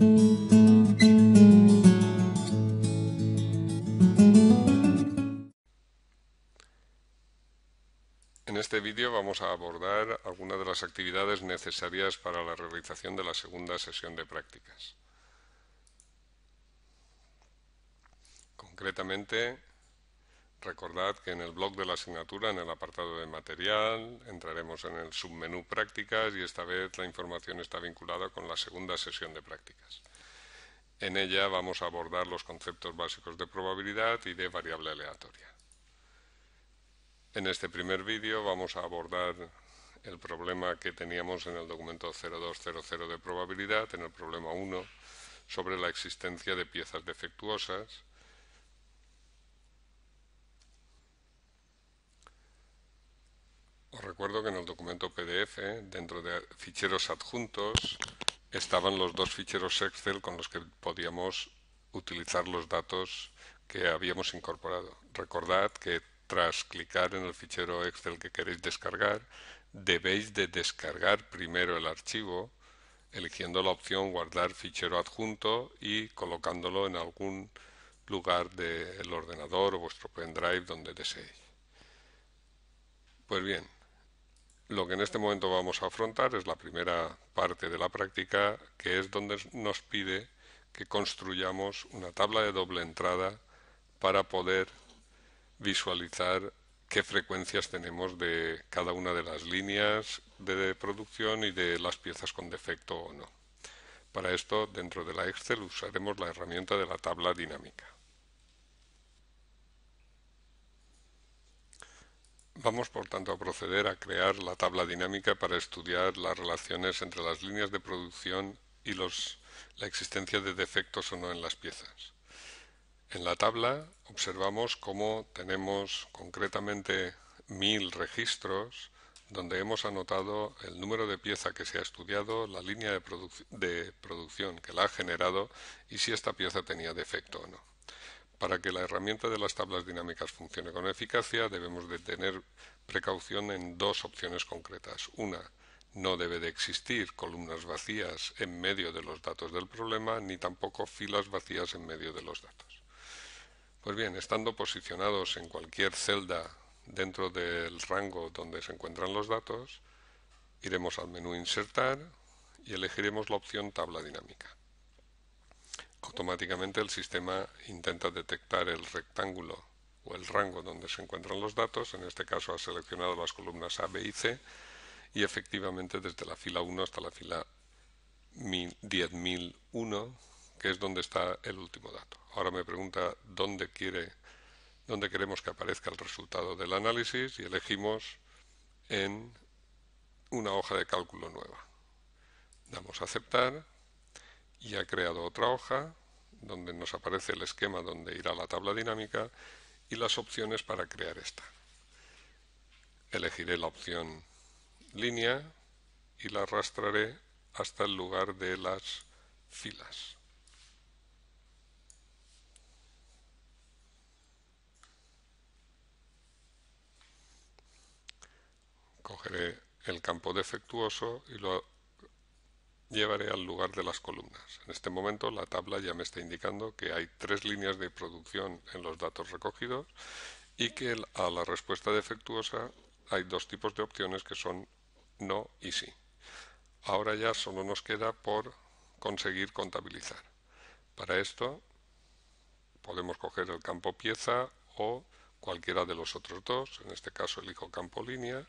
En este vídeo vamos a abordar algunas de las actividades necesarias para la realización de la segunda sesión de prácticas. Concretamente, Recordad que en el blog de la asignatura, en el apartado de material, entraremos en el submenú prácticas y esta vez la información está vinculada con la segunda sesión de prácticas. En ella vamos a abordar los conceptos básicos de probabilidad y de variable aleatoria. En este primer vídeo vamos a abordar el problema que teníamos en el documento 0200 de probabilidad, en el problema 1, sobre la existencia de piezas defectuosas Os recuerdo que en el documento PDF, dentro de ficheros adjuntos, estaban los dos ficheros Excel con los que podíamos utilizar los datos que habíamos incorporado. Recordad que tras clicar en el fichero Excel que queréis descargar, debéis de descargar primero el archivo eligiendo la opción guardar fichero adjunto y colocándolo en algún lugar del ordenador o vuestro pendrive donde deseéis. Pues bien, lo que en este momento vamos a afrontar es la primera parte de la práctica, que es donde nos pide que construyamos una tabla de doble entrada para poder visualizar qué frecuencias tenemos de cada una de las líneas de producción y de las piezas con defecto o no. Para esto, dentro de la Excel usaremos la herramienta de la tabla dinámica. Vamos, por tanto, a proceder a crear la tabla dinámica para estudiar las relaciones entre las líneas de producción y la existencia de defectos o no en las piezas. En la tabla observamos cómo tenemos concretamente mil registros donde hemos anotado el número de pieza que se ha estudiado, la línea de producción que la ha generado y si esta pieza tenía defecto o no. Para que la herramienta de las tablas dinámicas funcione con eficacia, debemos de tener precaución en dos opciones concretas. Una, no debe de existir columnas vacías en medio de los datos del problema, ni tampoco filas vacías en medio de los datos. Pues bien, estando posicionados en cualquier celda dentro del rango donde se encuentran los datos, iremos al menú Insertar y elegiremos la opción Tabla dinámica automáticamente el sistema intenta detectar el rectángulo o el rango donde se encuentran los datos, en este caso ha seleccionado las columnas A, B y C, y efectivamente desde la fila 1 hasta la fila 10.001, que es donde está el último dato. Ahora me pregunta dónde, quiere, dónde queremos que aparezca el resultado del análisis y elegimos en una hoja de cálculo nueva. Damos a aceptar y ha creado otra hoja donde nos aparece el esquema donde irá la tabla dinámica y las opciones para crear esta. Elegiré la opción línea y la arrastraré hasta el lugar de las filas. Cogeré el campo defectuoso y lo llevaré al lugar de las columnas. En este momento la tabla ya me está indicando que hay tres líneas de producción en los datos recogidos y que a la respuesta defectuosa hay dos tipos de opciones que son no y sí. Ahora ya solo nos queda por conseguir contabilizar. Para esto podemos coger el campo pieza o cualquiera de los otros dos, en este caso elijo campo línea,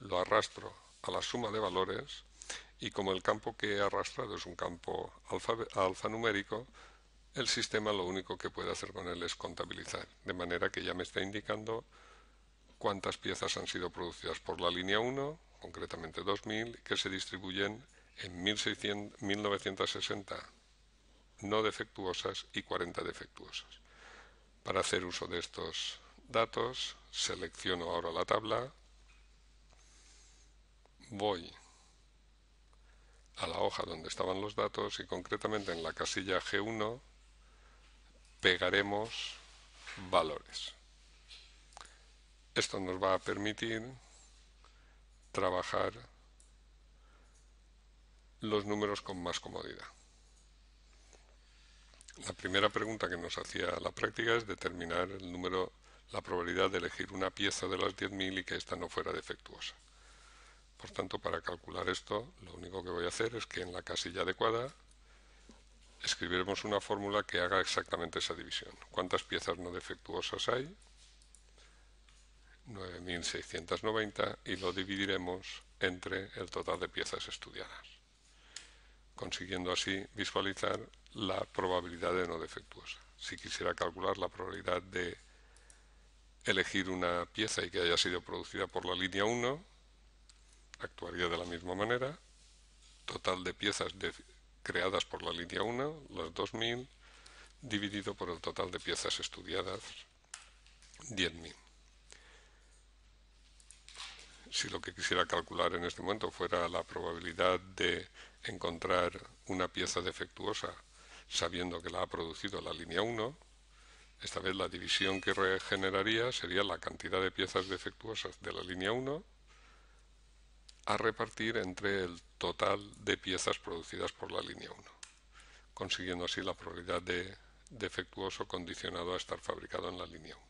lo arrastro a la suma de valores y como el campo que he arrastrado es un campo alfanumérico, el sistema lo único que puede hacer con él es contabilizar, de manera que ya me está indicando cuántas piezas han sido producidas por la línea 1, concretamente 2.000, que se distribuyen en 1.960 no defectuosas y 40 defectuosas. Para hacer uso de estos datos, selecciono ahora la tabla, voy a la hoja donde estaban los datos y concretamente en la casilla G1 pegaremos valores. Esto nos va a permitir trabajar los números con más comodidad. La primera pregunta que nos hacía la práctica es determinar el número, la probabilidad de elegir una pieza de las 10.000 y que ésta no fuera defectuosa. Por tanto, para calcular esto, lo único que voy a hacer es que en la casilla adecuada escribiremos una fórmula que haga exactamente esa división. ¿Cuántas piezas no defectuosas hay? 9.690 y lo dividiremos entre el total de piezas estudiadas, consiguiendo así visualizar la probabilidad de no defectuosa. Si quisiera calcular la probabilidad de elegir una pieza y que haya sido producida por la línea 1, actuaría de la misma manera. Total de piezas creadas por la línea 1, las 2000, dividido por el total de piezas estudiadas, 10.000. Si lo que quisiera calcular en este momento fuera la probabilidad de encontrar una pieza defectuosa sabiendo que la ha producido la línea 1, esta vez la división que regeneraría sería la cantidad de piezas defectuosas de la línea 1 a repartir entre el total de piezas producidas por la línea 1, consiguiendo así la probabilidad de defectuoso condicionado a estar fabricado en la línea 1.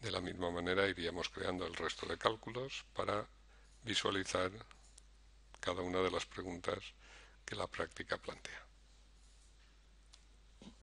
De la misma manera iríamos creando el resto de cálculos para visualizar cada una de las preguntas que la práctica plantea.